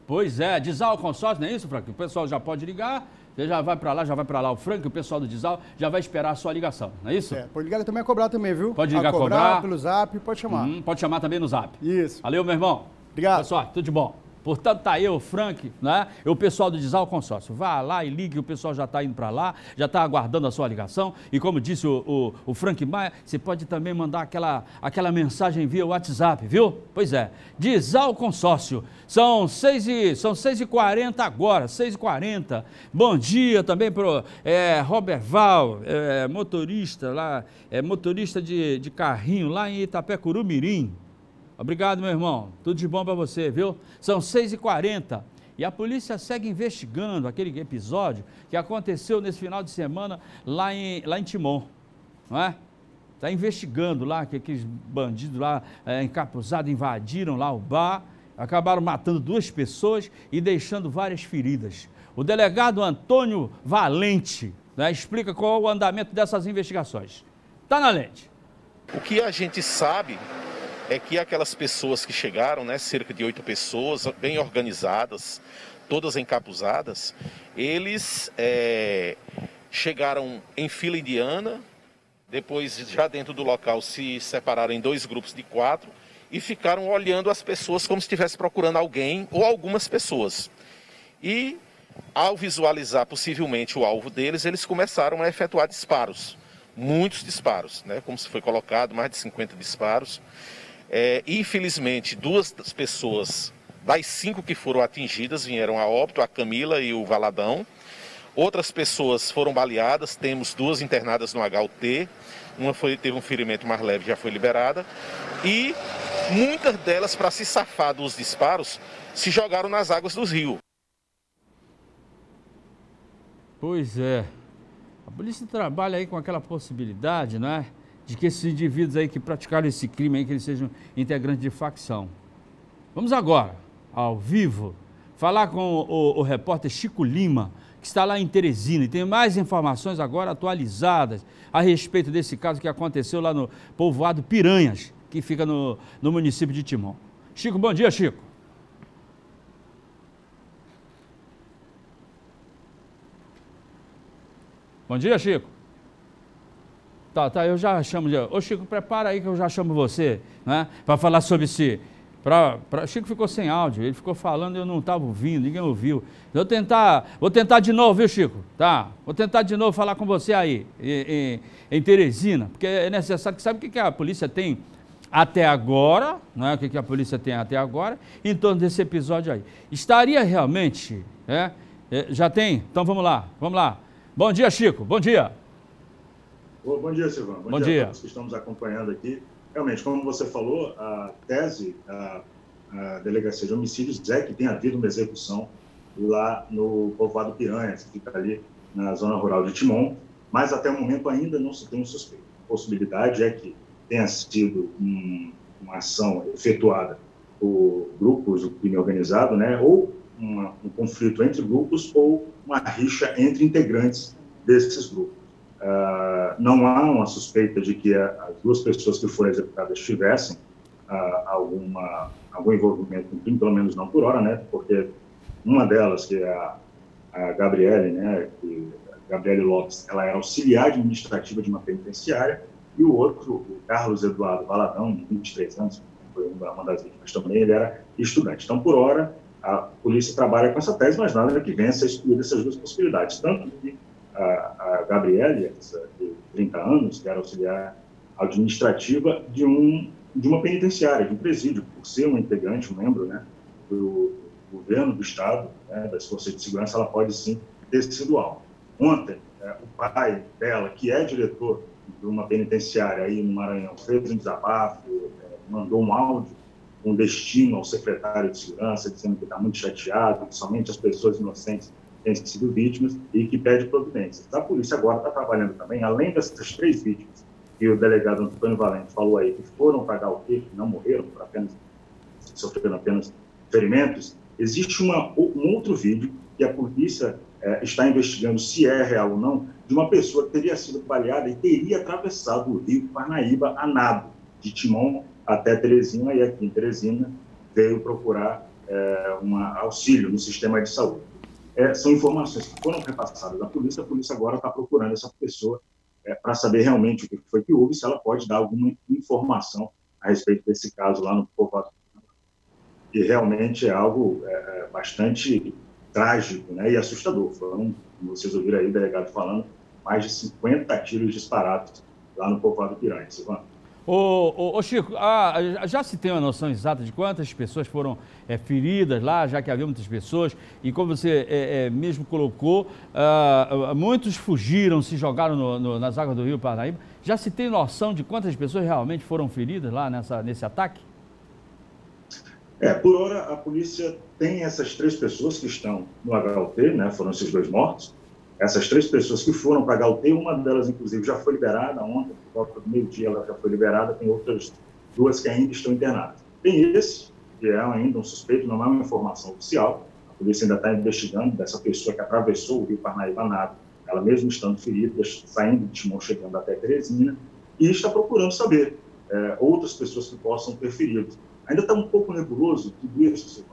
Pois é, Dizal Consórcio, não é isso, Frank? O pessoal já pode ligar, você já vai para lá, já vai para lá. O Frank, o pessoal do Dizal, já vai esperar a sua ligação, não é isso? É, pode ligar também a é cobrar também, viu? Pode ligar a cobrar. cobrar pelo zap, pode chamar. Uhum, pode chamar também no zap. Isso. Valeu, meu irmão. Obrigado. Boa sorte, tudo de bom. Portanto, tá eu, Frank, né? E o pessoal do Desal Consórcio. Vá lá e ligue, o pessoal já está indo para lá, já está aguardando a sua ligação. E como disse o, o, o, Frank Maia, você pode também mandar aquela, aquela mensagem via WhatsApp, viu? Pois é. Desal Consórcio. São 6 e, são e 40 agora, 6 e 40. Bom dia também pro é, Robert Val, é, motorista lá, é motorista de, de carrinho lá em Mirim Obrigado, meu irmão. Tudo de bom para você, viu? São 6h40 e a polícia segue investigando aquele episódio que aconteceu nesse final de semana lá em, lá em Timon, não é? Está investigando lá que aqueles bandidos lá é, encapuzados invadiram lá o bar, acabaram matando duas pessoas e deixando várias feridas. O delegado Antônio Valente né, explica qual é o andamento dessas investigações. Está na lente. O que a gente sabe é que aquelas pessoas que chegaram, né, cerca de oito pessoas, bem organizadas, todas encapuzadas, eles é, chegaram em fila indiana, depois, já dentro do local, se separaram em dois grupos de quatro e ficaram olhando as pessoas como se estivesse procurando alguém ou algumas pessoas. E, ao visualizar possivelmente o alvo deles, eles começaram a efetuar disparos, muitos disparos, né? como se foi colocado, mais de 50 disparos. É, infelizmente, duas pessoas das cinco que foram atingidas vieram a óbito, a Camila e o Valadão. Outras pessoas foram baleadas, temos duas internadas no HUT, uma foi, teve um ferimento mais leve, já foi liberada, e muitas delas, para se safar dos disparos, se jogaram nas águas dos rios. Pois é, a polícia trabalha aí com aquela possibilidade, né? de que esses indivíduos aí que praticaram esse crime aí, que eles sejam integrantes de facção. Vamos agora, ao vivo, falar com o, o, o repórter Chico Lima, que está lá em Teresina e tem mais informações agora atualizadas a respeito desse caso que aconteceu lá no povoado Piranhas, que fica no, no município de Timon. Chico, bom dia, Chico. Bom dia, Chico tá Eu já chamo de. Ô Chico, prepara aí que eu já chamo você, né? Para falar sobre si. Pra, pra, Chico ficou sem áudio, ele ficou falando eu não estava ouvindo, ninguém ouviu. vou tentar, vou tentar de novo, viu, Chico? Tá? Vou tentar de novo falar com você aí, em, em, em Teresina, porque é necessário que sabe o que, que a polícia tem até agora, né? o que, que a polícia tem até agora, em torno desse episódio aí. Estaria realmente, é, é, já tem? Então vamos lá, vamos lá. Bom dia, Chico, bom dia. Bom dia, Silvano. Bom, Bom dia, dia a todos que estamos acompanhando aqui. Realmente, como você falou, a tese da Delegacia de Homicídios é que tem havido uma execução lá no povoado Piranhas, que fica ali na zona rural de Timon, mas até o momento ainda não se tem um suspeito. A possibilidade é que tenha sido um, uma ação efetuada por grupos do crime organizado, né, ou uma, um conflito entre grupos ou uma rixa entre integrantes desses grupos. Uh, não há uma suspeita de que a, as duas pessoas que foram executadas tivessem uh, alguma, algum envolvimento com crime, pelo menos não por hora, né? Porque uma delas, que é a, a Gabriele, né? Que, Gabriele Lopes, ela era auxiliar administrativa de uma penitenciária, e o outro, o Carlos Eduardo Valadão, de 23 anos, foi uma das vítimas também, ele era estudante. Então, por hora, a polícia trabalha com essa tese, mas nada que vença excluir essas duas possibilidades. Tanto que a, a Gabriele, de 30 anos, que era auxiliar administrativa de, um, de uma penitenciária, de um presídio, por ser um integrante, um membro né, do governo, do Estado, né, das Forças de Segurança, ela pode sim ter sido alvo. Ontem, é, o pai dela, que é diretor de uma penitenciária aí no Maranhão, fez um desabafo, é, mandou um áudio com um destino ao secretário de Segurança, dizendo que está muito chateado, que somente as pessoas inocentes têm sido vítimas e que pede providências. A polícia agora está trabalhando também, além dessas três vítimas que o delegado Antônio Valente falou aí, que foram pagar o quê, que não morreram, apenas, sofreram apenas ferimentos, existe uma, um outro vídeo que a polícia é, está investigando se é real ou não, de uma pessoa que teria sido baleada e teria atravessado o rio Parnaíba a nado, de Timon até Teresina, e aqui em Teresina veio procurar é, eh, um auxílio no sistema de saúde é, são informações que foram repassadas da polícia, a polícia agora está procurando essa pessoa é, para saber realmente o que foi que houve, se ela pode dar alguma informação a respeito desse caso lá no povoado. e realmente é algo é, é, bastante trágico né, e assustador. Foram, vocês ouviram aí o delegado falando, mais de 50 tiros disparados lá no povoado Piranha, Silvano. Ô, ô, ô Chico, ah, já se tem uma noção exata de quantas pessoas foram é, feridas lá, já que havia muitas pessoas, e como você é, é, mesmo colocou, ah, ah, muitos fugiram, se jogaram no, no, nas águas do Rio Parnaíba. Já se tem noção de quantas pessoas realmente foram feridas lá nessa, nesse ataque? É, por hora a polícia tem essas três pessoas que estão no HLT, né, foram esses dois mortos, essas três pessoas que foram para a uma delas, inclusive, já foi liberada ontem, por volta do meio-dia ela já foi liberada, tem outras duas que ainda estão internadas. Tem esse, que é ainda um suspeito, não é uma informação oficial, a polícia ainda está investigando dessa pessoa que atravessou o rio Parnaíba nado, ela mesmo estando ferida, saindo de Timon, chegando até Teresina, e está procurando saber é, outras pessoas que possam ter ferido. Ainda está um pouco nebuloso tudo isso,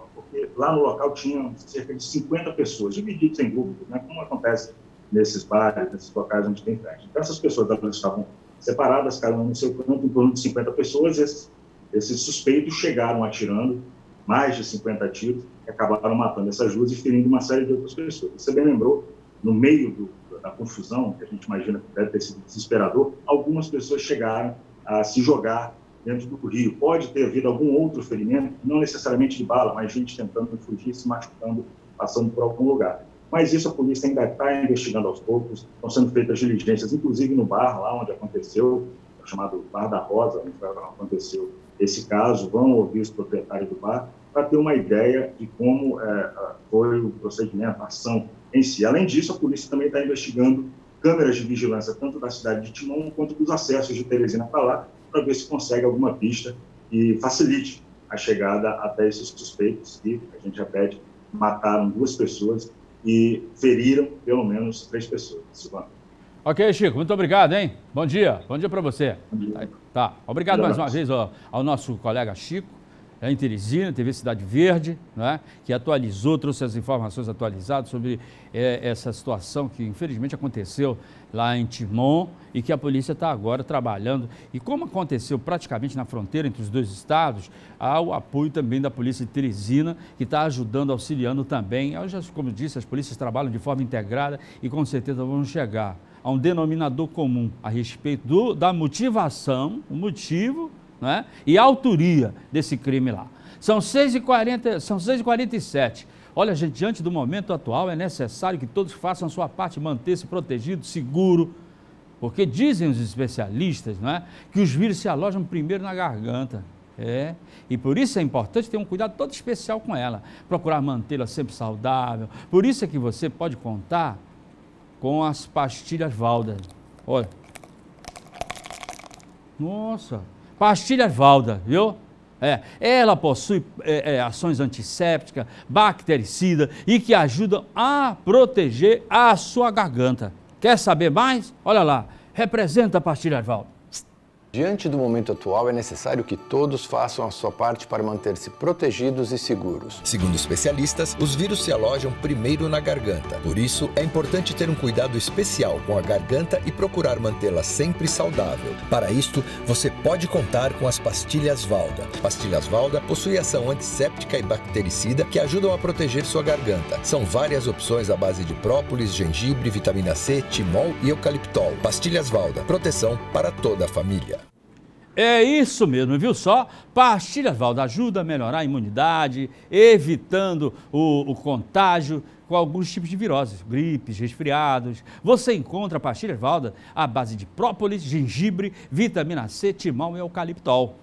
lá no local tinham cerca de 50 pessoas, divididas em grupos, né, como acontece nesses bares, nesses locais onde tem festa. Então, essas pessoas elas estavam separadas, cada um no seu canto, em torno de 50 pessoas, esses, esses suspeitos chegaram atirando, mais de 50 tiros, e acabaram matando essas duas e ferindo uma série de outras pessoas. Você bem lembrou, no meio do, da confusão, que a gente imagina que deve ter sido desesperador, algumas pessoas chegaram a se jogar dentro do rio. Pode ter havido algum outro ferimento, não necessariamente de bala, mas gente tentando fugir, se machucando, passando por algum lugar. Mas isso a polícia ainda está investigando aos poucos, estão sendo feitas diligências, inclusive no bar lá onde aconteceu, chamado Bar da Rosa, onde aconteceu esse caso, vão ouvir os proprietários do bar para ter uma ideia de como é, foi o procedimento, a ação em si. Além disso, a polícia também está investigando câmeras de vigilância, tanto da cidade de Timon quanto dos acessos de Teresina para lá, para ver se consegue alguma pista que facilite a chegada até esses suspeitos que, a gente repete, mataram duas pessoas e feriram pelo menos três pessoas. Ok, Chico, muito obrigado, hein? Bom dia, bom dia para você. Dia. Tá, tá. obrigado, obrigado mais uma vez ó, ao nosso colega Chico. É, em Teresina, TV Cidade Verde, né, que atualizou, trouxe as informações atualizadas sobre é, essa situação que infelizmente aconteceu lá em Timon e que a polícia está agora trabalhando. E como aconteceu praticamente na fronteira entre os dois estados, há o apoio também da polícia de Teresina, que está ajudando, auxiliando também. Como disse, as polícias trabalham de forma integrada e com certeza vão chegar a um denominador comum a respeito do, da motivação, o motivo não é? e a autoria desse crime lá. São 6h47. São Olha, gente, diante do momento atual é necessário que todos façam sua parte, manter-se protegido, seguro, porque dizem os especialistas, não é, que os vírus se alojam primeiro na garganta. É, e por isso é importante ter um cuidado todo especial com ela, procurar mantê-la sempre saudável. Por isso é que você pode contar com as pastilhas Valda. Olha. Nossa, Pastilha Valda, viu? É, ela possui é, é, ações antissépticas, bactericida e que ajudam a proteger a sua garganta. Quer saber mais? Olha lá, representa a pastilha Valda. Diante do momento atual, é necessário que todos façam a sua parte para manter-se protegidos e seguros. Segundo especialistas, os vírus se alojam primeiro na garganta. Por isso, é importante ter um cuidado especial com a garganta e procurar mantê-la sempre saudável. Para isto, você pode contar com as pastilhas Valda. Pastilhas Valda possuem ação antisséptica e bactericida que ajudam a proteger sua garganta. São várias opções à base de própolis, gengibre, vitamina C, timol e eucaliptol. Pastilhas Valda, proteção para toda a família. É isso mesmo, viu só? Pastilhas Valda ajuda a melhorar a imunidade, evitando o, o contágio com alguns tipos de viroses, gripes, resfriados. Você encontra pastilhas Valda à base de própolis, gengibre, vitamina C, timão e eucaliptol.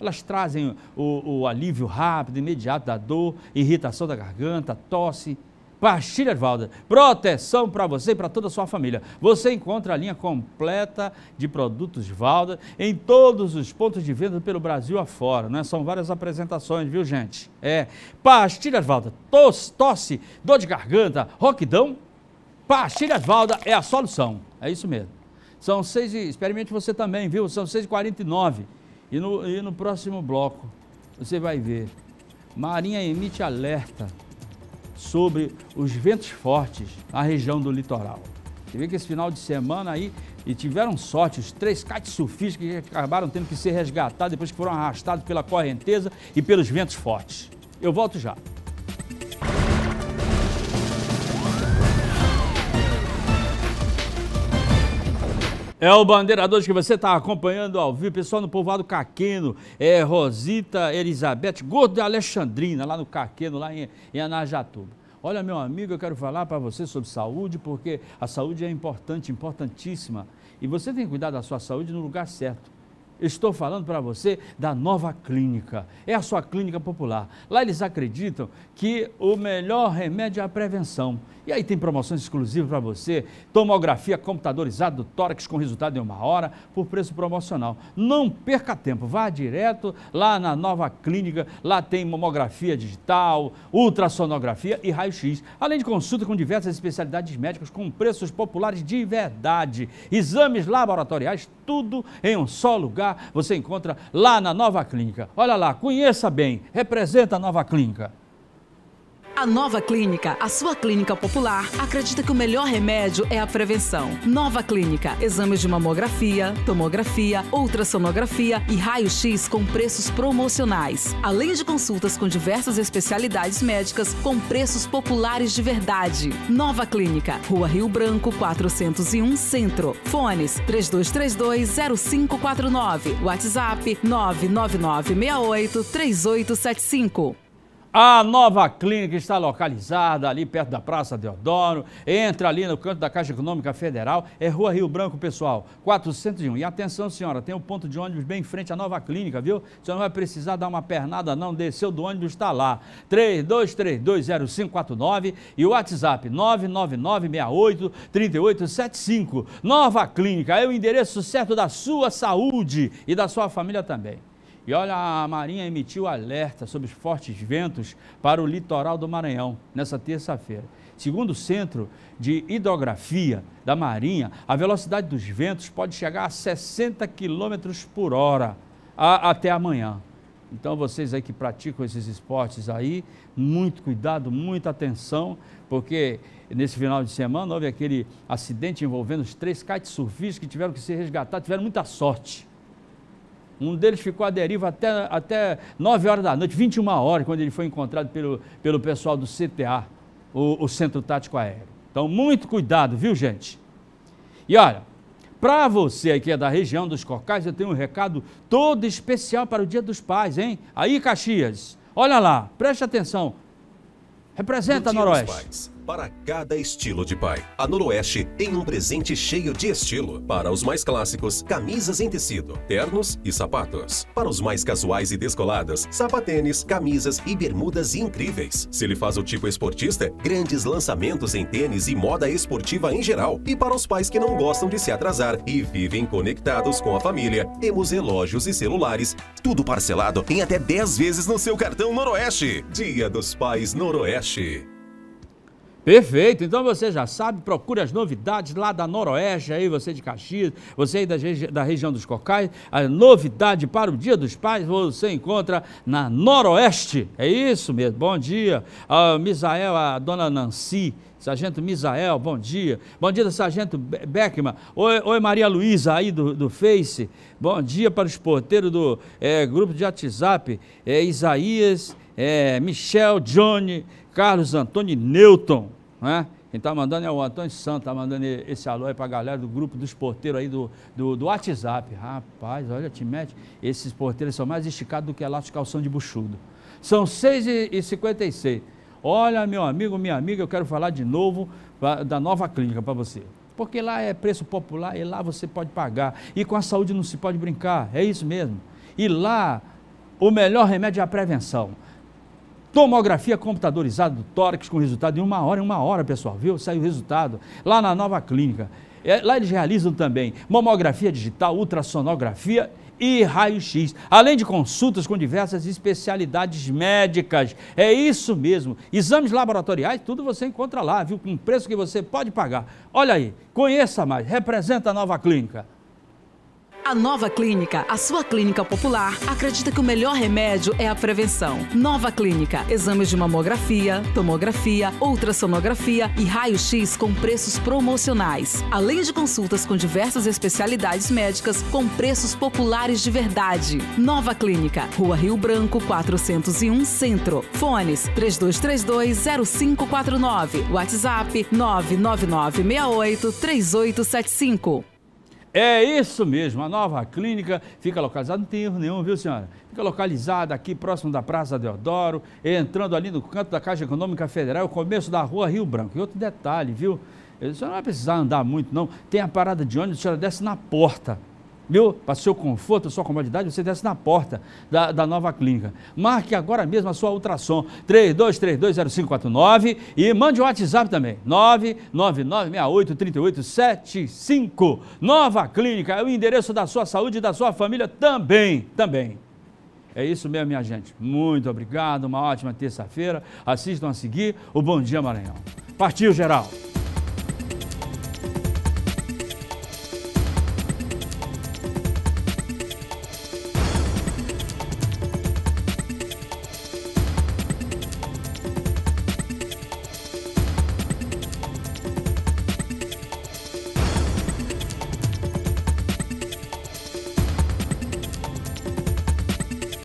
Elas trazem o, o alívio rápido, imediato da dor, irritação da garganta, tosse. Pastilha Valda, proteção para você e para toda a sua família. Você encontra a linha completa de produtos Valda em todos os pontos de venda pelo Brasil afora, né? São várias apresentações, viu, gente? É, Pastilha Valda, tos, tosse, dor de garganta, roquidão, Pastilha Valda é a solução, é isso mesmo. São seis, experimente você também, viu? São seis e quarenta e no, e no próximo bloco você vai ver. Marinha emite alerta sobre os ventos fortes na região do litoral. Você vê que esse final de semana aí, e tiveram sorte, os três kitesurfistas que acabaram tendo que ser resgatados depois que foram arrastados pela correnteza e pelos ventos fortes. Eu volto já. É o Bandeira que você está acompanhando ao vivo, pessoal no povoado Caqueno, é Rosita, Elizabeth, Gordo de Alexandrina, lá no Caqueno, lá em, em Anajatuba. Olha, meu amigo, eu quero falar para você sobre saúde, porque a saúde é importante, importantíssima. E você tem que cuidar da sua saúde no lugar certo. Estou falando para você da nova clínica. É a sua clínica popular. Lá eles acreditam que o melhor remédio é a prevenção. E aí tem promoções exclusivas para você, tomografia computadorizada do tórax com resultado em uma hora, por preço promocional. Não perca tempo, vá direto lá na nova clínica, lá tem mamografia digital, ultrassonografia e raio-x, além de consulta com diversas especialidades médicas com preços populares de verdade, exames laboratoriais, tudo em um só lugar você encontra lá na Nova Clínica. Olha lá, conheça bem, representa a Nova Clínica. A Nova Clínica, a sua clínica popular, acredita que o melhor remédio é a prevenção. Nova Clínica, exames de mamografia, tomografia, ultrassonografia e raio-x com preços promocionais. Além de consultas com diversas especialidades médicas com preços populares de verdade. Nova Clínica, Rua Rio Branco, 401 Centro. Fones 3232-0549. WhatsApp 99968 3875. A nova clínica está localizada ali perto da Praça Deodoro, entra ali no canto da Caixa Econômica Federal, é Rua Rio Branco, pessoal, 401. E atenção, senhora, tem um ponto de ônibus bem em frente à nova clínica, viu? Você não vai precisar dar uma pernada, não, desceu do ônibus, está lá. 32320549 e o WhatsApp 999683875. Nova Clínica é o endereço certo da sua saúde e da sua família também. E olha, a Marinha emitiu alerta sobre os fortes ventos para o litoral do Maranhão nessa terça-feira. Segundo o Centro de Hidrografia da Marinha, a velocidade dos ventos pode chegar a 60 km por hora a, até amanhã. Então, vocês aí que praticam esses esportes aí, muito cuidado, muita atenção, porque nesse final de semana houve aquele acidente envolvendo os três kitesurfistas que tiveram que ser resgatados, tiveram muita sorte um deles ficou à deriva até, até 9 horas da noite, 21 horas, quando ele foi encontrado pelo, pelo pessoal do CTA, o, o Centro Tático Aéreo. Então, muito cuidado, viu, gente? E olha, para você que é da região dos Cocais, eu tenho um recado todo especial para o Dia dos Pais, hein? Aí, Caxias, olha lá, preste atenção. Representa Noroeste para cada estilo de pai. A Noroeste tem um presente cheio de estilo. Para os mais clássicos, camisas em tecido, ternos e sapatos. Para os mais casuais e descolados, sapatênis, camisas e bermudas incríveis. Se ele faz o tipo esportista, grandes lançamentos em tênis e moda esportiva em geral. E para os pais que não gostam de se atrasar e vivem conectados com a família, temos relógios e celulares, tudo parcelado em até 10 vezes no seu cartão Noroeste. Dia dos Pais Noroeste. Perfeito, então você já sabe, procure as novidades lá da Noroeste, aí você de Caxias, você aí da, regi da região dos Cocais, a novidade para o Dia dos Pais você encontra na Noroeste, é isso mesmo, bom dia, a ah, Misael, a dona Nancy, Sargento Misael, bom dia. Bom dia, Sargento Beckman. Oi, oi Maria Luísa aí do, do Face. Bom dia para os porteiros do é, grupo de WhatsApp, é, Isaías é, Michel, Johnny, Carlos Antônio Newton, né? Quem está mandando é o Antônio Santos, está mandando esse alô aí para a galera do grupo dos porteiros aí do, do, do, WhatsApp. Rapaz, olha, te mete. Esses porteiros são mais esticados do que lá de calção de buchudo. São 6h56. Olha, meu amigo, minha amiga, eu quero falar de novo pra, da nova clínica para você. Porque lá é preço popular e lá você pode pagar. E com a saúde não se pode brincar, é isso mesmo. E lá o melhor remédio é a prevenção. Tomografia computadorizada do tórax com resultado em uma hora, em uma hora, pessoal, viu? Saiu o resultado lá na nova clínica. É, lá eles realizam também mamografia digital, ultrassonografia e raio-x, além de consultas com diversas especialidades médicas. É isso mesmo. Exames laboratoriais, tudo você encontra lá, viu? Com preço que você pode pagar. Olha aí, conheça mais, representa a nova clínica. A Nova Clínica, a sua clínica popular, acredita que o melhor remédio é a prevenção. Nova Clínica, exames de mamografia, tomografia, ultrassonografia e raio-x com preços promocionais. Além de consultas com diversas especialidades médicas com preços populares de verdade. Nova Clínica, Rua Rio Branco, 401 Centro. Fones 3232-0549. WhatsApp 99968 3875. É isso mesmo, a nova clínica fica localizada, não tem erro nenhum, viu senhora? Fica localizada aqui próximo da Praça Deodoro, entrando ali no canto da Caixa Econômica Federal, o começo da Rua Rio Branco. E outro detalhe, viu? A senhora não vai precisar andar muito, não. Tem a parada de ônibus, a senhora desce na porta viu? Para seu conforto, sua comodidade, você desce na porta da, da nova clínica. Marque agora mesmo a sua ultrassom 32320549 e mande o um WhatsApp também, 999683875. Nova Clínica é o endereço da sua saúde e da sua família também, também. É isso mesmo, minha gente. Muito obrigado, uma ótima terça-feira. Assistam a seguir o Bom Dia Maranhão. Partiu, geral!